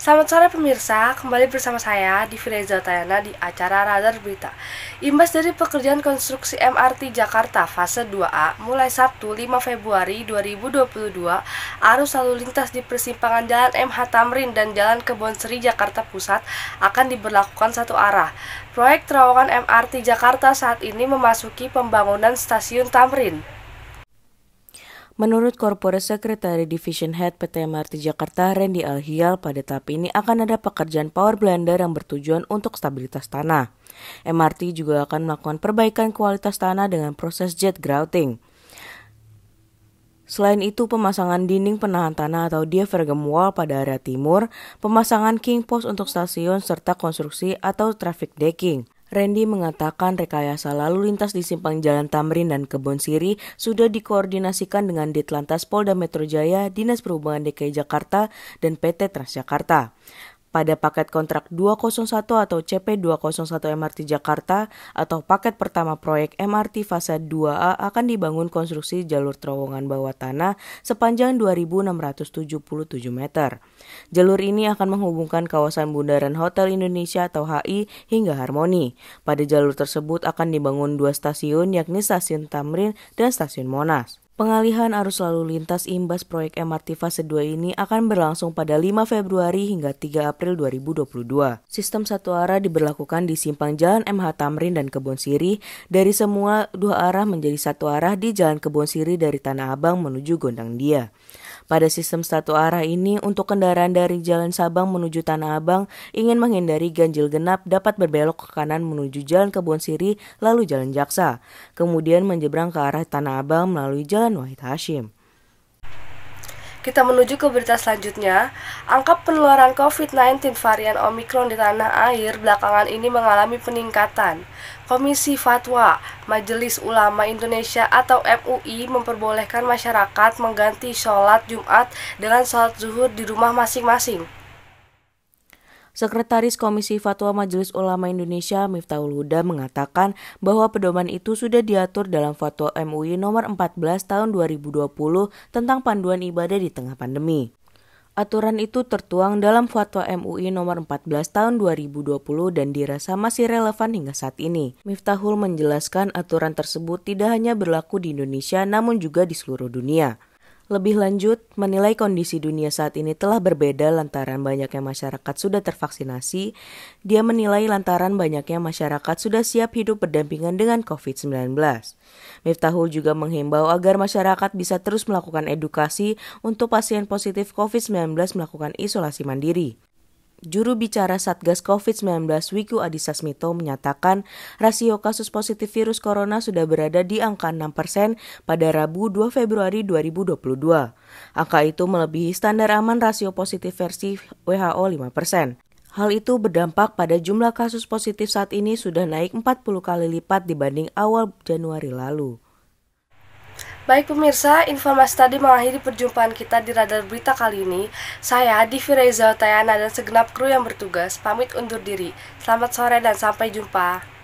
Selamat sore pemirsa, kembali bersama saya di Fireza Tayana di acara Radar Berita. Imbas dari pekerjaan konstruksi MRT Jakarta fase 2A mulai Sabtu 5 Februari 2022, arus lalu lintas di persimpangan Jalan MH Tamrin dan Jalan Kebon Seri Jakarta Pusat akan diberlakukan satu arah. Proyek terowongan MRT Jakarta saat ini memasuki pembangunan stasiun Tamrin. Menurut Corporate Secretary Division Head PT MRT Jakarta Randy Alhial, pada tahap ini akan ada pekerjaan power blender yang bertujuan untuk stabilitas tanah. MRT juga akan melakukan perbaikan kualitas tanah dengan proses jet grouting. Selain itu, pemasangan dinding penahan tanah atau diaphragm wall pada area timur, pemasangan king post untuk stasiun, serta konstruksi atau traffic decking. Randy mengatakan rekayasa lalu lintas di simpang Jalan Tamrin dan Kebon Siri sudah dikoordinasikan dengan Ditlantas Polda Metro Jaya, Dinas Perhubungan DKI Jakarta, dan PT Transjakarta pada paket kontrak 201 atau CP201 MRT Jakarta atau paket pertama proyek MRT fase 2A akan dibangun konstruksi jalur terowongan bawah tanah sepanjang 2677 meter. Jalur ini akan menghubungkan kawasan Bundaran Hotel Indonesia atau HI hingga Harmoni. Pada jalur tersebut akan dibangun dua stasiun yakni stasiun Tamrin dan stasiun Monas. Pengalihan arus lalu lintas imbas proyek MRT fase 2 ini akan berlangsung pada 5 Februari hingga 3 April 2022. Sistem satu arah diberlakukan di simpang Jalan MH Tamrin dan Kebon Sirih dari semua dua arah menjadi satu arah di Jalan Kebon Sirih dari Tanah Abang menuju Gondang Dia. Pada sistem satu arah ini, untuk kendaraan dari Jalan Sabang menuju Tanah Abang ingin menghindari ganjil genap dapat berbelok ke kanan menuju Jalan Kebun Siri lalu Jalan Jaksa, kemudian menyeberang ke arah Tanah Abang melalui Jalan Wahid Hashim. Kita menuju ke berita selanjutnya. Angka penularan COVID-19 varian Omicron di tanah air belakangan ini mengalami peningkatan. Komisi Fatwa Majelis Ulama Indonesia atau MUI memperbolehkan masyarakat mengganti sholat Jumat dengan sholat zuhur di rumah masing-masing. Sekretaris Komisi Fatwa Majelis Ulama Indonesia Miftahul Huda mengatakan bahwa pedoman itu sudah diatur dalam Fatwa MUI nomor 14 tahun 2020 tentang panduan ibadah di tengah pandemi. Aturan itu tertuang dalam Fatwa MUI nomor 14 tahun 2020 dan dirasa masih relevan hingga saat ini. Miftahul menjelaskan aturan tersebut tidak hanya berlaku di Indonesia namun juga di seluruh dunia. Lebih lanjut, menilai kondisi dunia saat ini telah berbeda lantaran banyaknya masyarakat sudah tervaksinasi, dia menilai lantaran banyaknya masyarakat sudah siap hidup berdampingan dengan COVID-19. Miftahul juga menghimbau agar masyarakat bisa terus melakukan edukasi untuk pasien positif COVID-19 melakukan isolasi mandiri. Juru bicara Satgas COVID-19 Wiku Adhisa Smito menyatakan rasio kasus positif virus corona sudah berada di angka 6 persen pada Rabu 2 Februari 2022. Angka itu melebihi standar aman rasio positif versi WHO 5 persen. Hal itu berdampak pada jumlah kasus positif saat ini sudah naik 40 kali lipat dibanding awal Januari lalu. Baik pemirsa, informasi tadi mengakhiri perjumpaan kita di Radar Berita kali ini. Saya Divi Reza Tayana dan segenap kru yang bertugas pamit undur diri. Selamat sore dan sampai jumpa.